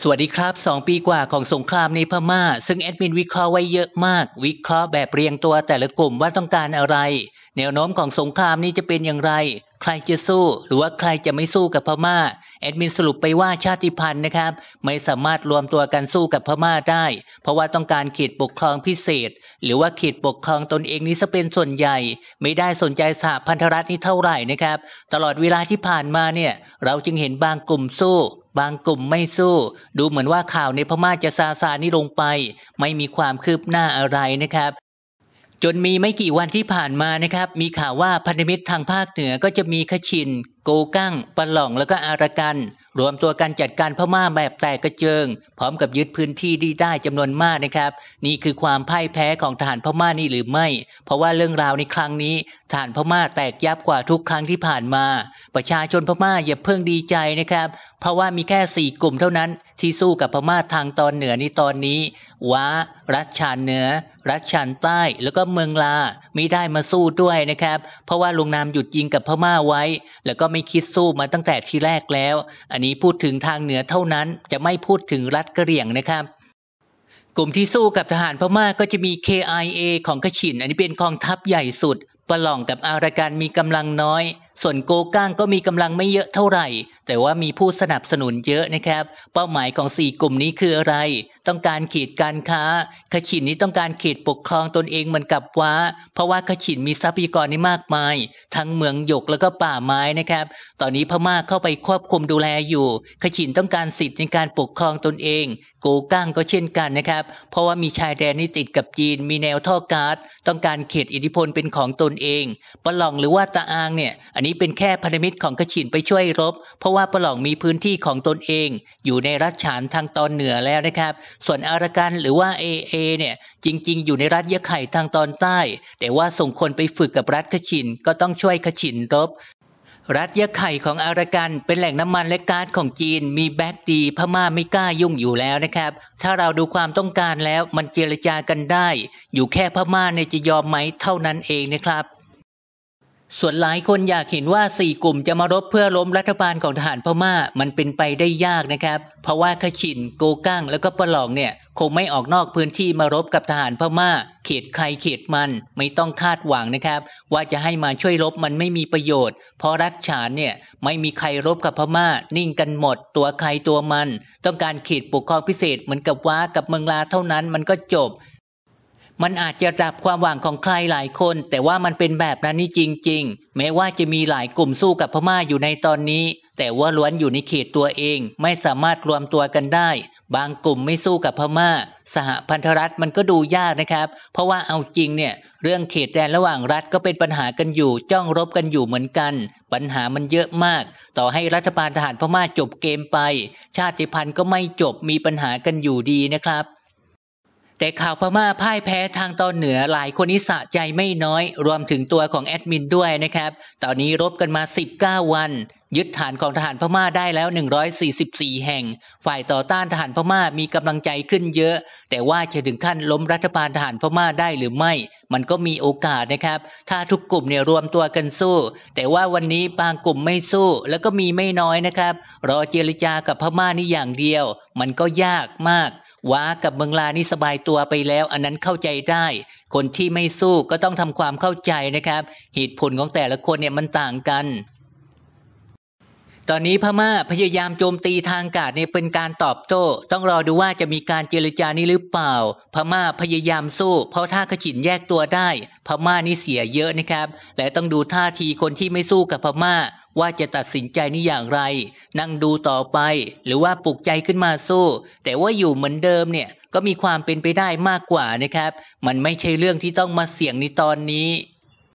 สวัสดีครับ 2 ปีกว่าของสงครามในพมา่าซึ่งแอดมินวิเคราะห์ไว้เยอะมาก วิเคราะห์แบบเรียงตัวแต่ละกลุ่มว่าต้องการอะไรแนวโน้มของสงครามนี้จะเป็นอย่างไรใครจะสู้หรือว่าใครจะไม่สู้กับพม่า แอดมินสรุปไปว่าชาติพันธุ์นะครับ ไม่สามารถรวมตัวกันสู้กับพม่าได้ เพราะว่าต้องการขีดปกครองพิเศษ หรือว่าขีดปกครองตนเองนี้จะเป็นส่วนใหญ่ ไม่ได้สนใจสหพันธรัฐนี้เท่าไหร่นะครับ ตลอดเวลาที่ผ่านมาเนี่ย เราจึงเห็นบางกลุ่มสู้ บางกลุ่มไม่สู้ ดูเหมือนว่าข่าวในพม่าจะซาซานี่ลงไป ไม่มีความคืบหน้าอะไรนะครับจนมีไม่กี่วันที่ผ่านมานะครับ มีข่าวว่าพันธมิตรทางภาคเหนือก็จะมีขชินโกกั้งปะหล่องแล้วก็อารากัน รวมตัวกันจัดการพม่าแบบแตกกระเจิง พร้อมกับยึดพื้นที่ดีได้จำนวนมากนะครับ นี่คือความพ่ายแพ้ของทหารพม่านี่หรือไม่ เพราะว่าเรื่องราวในครั้งนี้ทหารพม่าแตกยับกว่าทุกครั้งที่ผ่านมา ประชาชนพม่าอย่าเพิ่งดีใจนะครับ เพราะว่ามีแค่ 4 กลุ่มเท่านั้น ที่สู้กับพม่าทางตอนเหนือในตอนนี้ว้ารัชชานเหนือ รัชชานใต้แล้วก็เมืองลามิได้มาสู้ด้วยนะครับ เพราะว่าลุงนามหยุดยิงกับพม่าไว้ แล้วก็ไม่คิดสู้มาตั้งแต่ทีแรกแล้ว อันนี้พูดถึงทางเหนือเท่านั้นจะไม่พูดถึงรัฐกะเหรี่ยงนะครับ กลุ่มที่สู้กับทหารพม่าก็จะมี KIA ของกระฉินอันนี้เป็นกองทัพใหญ่สุด ประหล่องกับอาราการมีกำลังน้อยส่วนโกก้างก็มีกำลังไม่เยอะเท่าไหร่ แต่ว่ามีผู้สนับสนุนเยอะนะครับเป้าหมายของ 4 กลุ่มนี้คืออะไร ต้องการขีดการค้าขชินนี้ต้องการขีดปกครองตนเองเหมือนกับว่า เพราะว่าขชินมีทรัพยากรนี่มากมาย ทั้งเมืองหยกแล้วก็ป่าไม้นะครับตอนนี้พม่าเข้าไปควบคุมดูแลอยู่ขชินต้องการสิทธิ์ในการปกครองตนเองโกก้างก็เช่นกันนะครับเพราะว่ามีชายแดนนี่ติดกับจีน มีแนวท่อการ์ดต้องการเขตอิทธิพลเป็นของตนเองปะหลองหรือว่าตาอางเนี่ยนนี้เป็นแค่พันธมิตรของกชินไปช่วยรบ เพราะว่าปะหลองมีพื้นที่ของตนเอง อยู่ในรัฐฉานทางตอนเหนือแล้วนะครับ ส่วนอารักันหรือว่าเอเอเนี่ยจริงๆ อยู่ในรัฐยะไข่ทางตอนใต้ แต่ว่าส่งคนไปฝึกกับรัฐกชินก็ต้องช่วยกชินรบ รัฐยะไข่ของอารักันเป็นแหล่งน้ำมันและก๊าซของจีน มีแบ็กดีพม่าไม่กล้ายุ่งอยู่แล้วนะครับ ถ้าเราดูความต้องการแล้วมันเจรจากันได้ อยู่แค่พม่าเนี่ยจะยอมไหมเท่านั้นเองนะครับส่วนหลายคนอยากเห็นว่า 4 กลุ่มจะมารบเพื่อล้มรัฐบาลของทหารพม่า มันเป็นไปได้ยากนะครับ เพราะว่าขชินโกกั้งแล้วก็ปะหลองเนี่ย คงไม่ออกนอกพื้นที่มารบกับทหารพม่า เขตใครเขตมัน ไม่ต้องคาดหวังนะครับ ว่าจะให้มาช่วยรบมันไม่มีประโยชน์ เพราะรัฐฉานเนี่ยไม่มีใครรบกับพม่านิ่งกันหมดตัวใครตัวมัน ต้องการเขตปกครองพิเศษเหมือนกับว่ากับเมืองลาเท่านั้นมันก็จบมันอาจจะดับความหวังของใครหลายคน แต่ว่ามันเป็นแบบนั้นนี่จริงๆ แม้ว่าจะมีหลายกลุ่มสู้กับพม่าอยู่ในตอนนี้ แต่ว่าล้วนอยู่ในเขตตัวเอง ไม่สามารถรวมตัวกันได้ บางกลุ่มไม่สู้กับพม่า สหพันธรัฐมันก็ดูยากนะครับ เพราะว่าเอาจริงเนี่ย เรื่องเขตแดนระหว่างรัฐก็เป็นปัญหากันอยู่จ้องรบกันอยู่เหมือนกัน ปัญหามันเยอะมาก ต่อให้รัฐบาลทหารพม่าจบเกมไป ชาติพันธุ์ก็ไม่จบมีปัญหากันอยู่ดีนะครับแต่ข่าวพม่าพ่ายแพ้ทางตอนเหนือหลายคนนิสะใจไม่น้อยรวมถึงตัวของแอดมินด้วยนะครับตอนนี้รบกันมา 19 วัน ยึดฐานของทหารพม่าได้แล้ว 144 แห่ง ฝ่ายต่อต้านทหารพม่ามีกำลังใจขึ้นเยอะ แต่ว่าจะถึงขั้นล้มรัฐบาลทหารพม่าได้หรือไม่ มันก็มีโอกาสนะครับถ้าทุกกลุ่มเนี่ยรวมตัวกันสู้ แต่ว่าวันนี้บางกลุ่มไม่สู้แล้วก็มีไม่น้อยนะครับ รอเจรจากับพม่านี่อย่างเดียว มันก็ยากมากว้ากับเมืองลานี่สบายตัวไปแล้วอันนั้นเข้าใจได้ คนที่ไม่สู้ก็ต้องทำความเข้าใจนะครับเหตุผลของแต่ละคนเนี่ยมันต่างกันตอนนี้พม่าพยายามโจมตีทางกาศเนี่ยเป็นการตอบโต้ต้องรอดูว่าจะมีการเจรจานี้หรือเปล่า พม่าพยายามสู้เพราะถ้าขจินแยกตัวได้ พม่านี่เสียเยอะนะครับและต้องดูท่าทีคนที่ไม่สู้กับพม่าว่าจะตัดสินใจนี่อย่างไร นั่งดูต่อไป หรือว่าปลุกใจขึ้นมาสู้ แต่ว่าอยู่เหมือนเดิมเนี่ยก็มีความเป็นไปได้มากกว่านะครับ มันไม่ใช่เรื่องที่ต้องมาเสี่ยงในตอนนี้